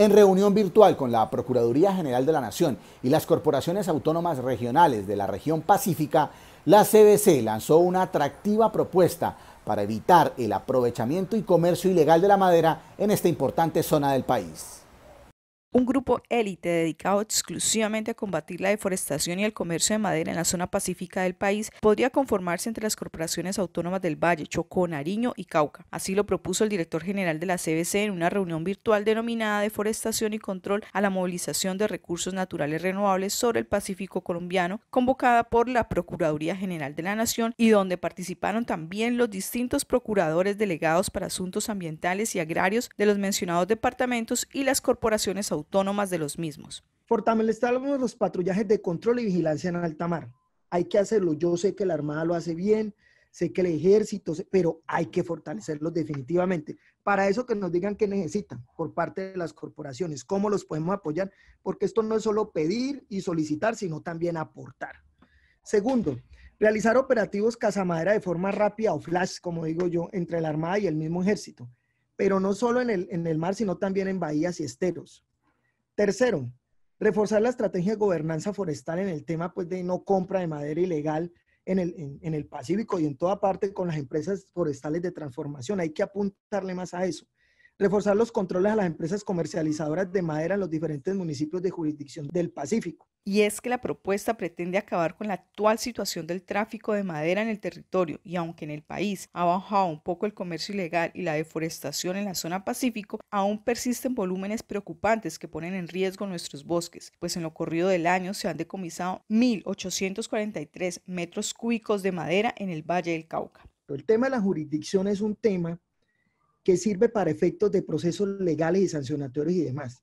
En reunión virtual con la Procuraduría General de la Nación y las corporaciones autónomas regionales de la región pacífica, la CBC lanzó una atractiva propuesta para evitar el aprovechamiento y comercio ilegal de la madera en esta importante zona del país. Un grupo élite dedicado exclusivamente a combatir la deforestación y el comercio de madera en la zona pacífica del país podría conformarse entre las corporaciones autónomas del Valle, Chocó, Nariño y Cauca. Así lo propuso el director general de la CBC en una reunión virtual denominada Deforestación y Control a la Movilización de Recursos Naturales Renovables sobre el Pacífico Colombiano, convocada por la Procuraduría General de la Nación y donde participaron también los distintos procuradores delegados para asuntos ambientales y agrarios de los mencionados departamentos y las corporaciones autónomas autónomas de los mismos. Fortalecer los patrullajes de control y vigilancia en alta mar. Hay que hacerlo. Yo sé que la Armada lo hace bien, sé que el ejército, pero hay que fortalecerlos definitivamente. Para eso que nos digan qué necesitan por parte de las corporaciones, cómo los podemos apoyar, porque esto no es solo pedir y solicitar, sino también aportar. Segundo, realizar operativos cazamadera de forma rápida o flash, como digo yo, entre la Armada y el mismo ejército, pero no solo en en el mar, sino también en bahías y esteros. Tercero, reforzar la estrategia de gobernanza forestal en el tema pues, de no compra de madera ilegal en el, en el Pacífico y en toda parte con las empresas forestales de transformación. Hay que apuntarle más a eso reforzar los controles a las empresas comercializadoras de madera en los diferentes municipios de jurisdicción del Pacífico, y es que la propuesta pretende acabar con la actual situación del tráfico de madera en el territorio y aunque en el país ha bajado un poco el comercio ilegal y la deforestación en la zona Pacífico, aún persisten volúmenes preocupantes que ponen en riesgo nuestros bosques, pues en lo corrido del año se han decomisado 1.843 metros cúbicos de madera en el Valle del Cauca. El tema de la jurisdicción es un tema que sirve para efectos de procesos legales y sancionatorios y demás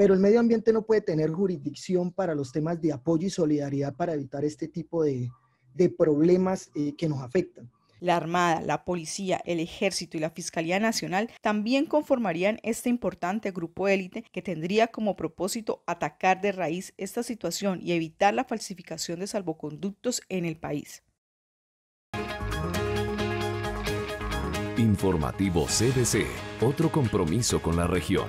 pero el medio ambiente no puede tener jurisdicción para los temas de apoyo y solidaridad para evitar este tipo de, problemas eh, que nos afectan. La Armada, la Policía, el Ejército y la Fiscalía Nacional también conformarían este importante grupo élite que tendría como propósito atacar de raíz esta situación y evitar la falsificación de salvoconductos en el país. Informativo CDC, otro compromiso con la región.